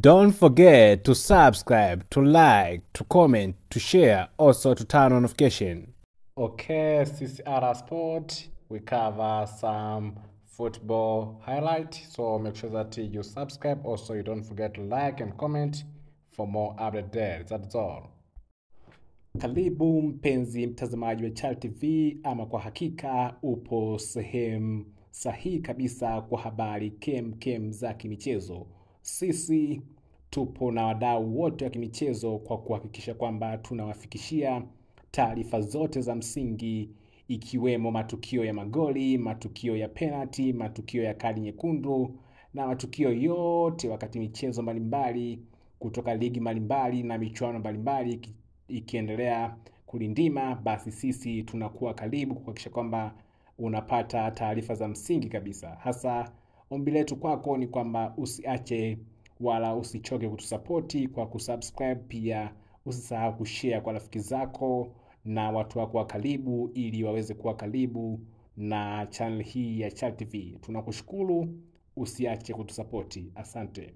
Don't forget to subscribe, to like, to comment, to share, also to turn on notification. Okay, CCR Sport, we cover some football highlight, so make sure that you subscribe. Also, you don't forget to like and comment for more updates there. That's all. Karibu mpenzi mtazamaji wa Chal TV, ama kwa hakika upo sehemu sahihi kabisa kwa habari kem kem za kimichezo sisi tupo na wadau wote wa kimichezo kwa kuhakikisha kwamba tunawafikishia taarifa zote za msingi ikiwemo matukio ya magoli, matukio ya penalti, matukio ya kadi nyekundu na matukio yote wakati michezo mbalimbali kutoka ligi mbalimbali na michuano mbalimbali ikiendelea kulindima, basi sisi tunakuwa karibu kuhakikisha kwamba unapata taarifa za msingi kabisa hasa ombi letu kwako ni kwamba usiache wala usichoke kutusapoti kwa kusubscribe. Pia usisahau kushare kwa rafiki zako na watu wako wa karibu, ili waweze kuwa karibu na channel hii ya chat TV. Tunakushukuru, usiache kutusapoti. Asante.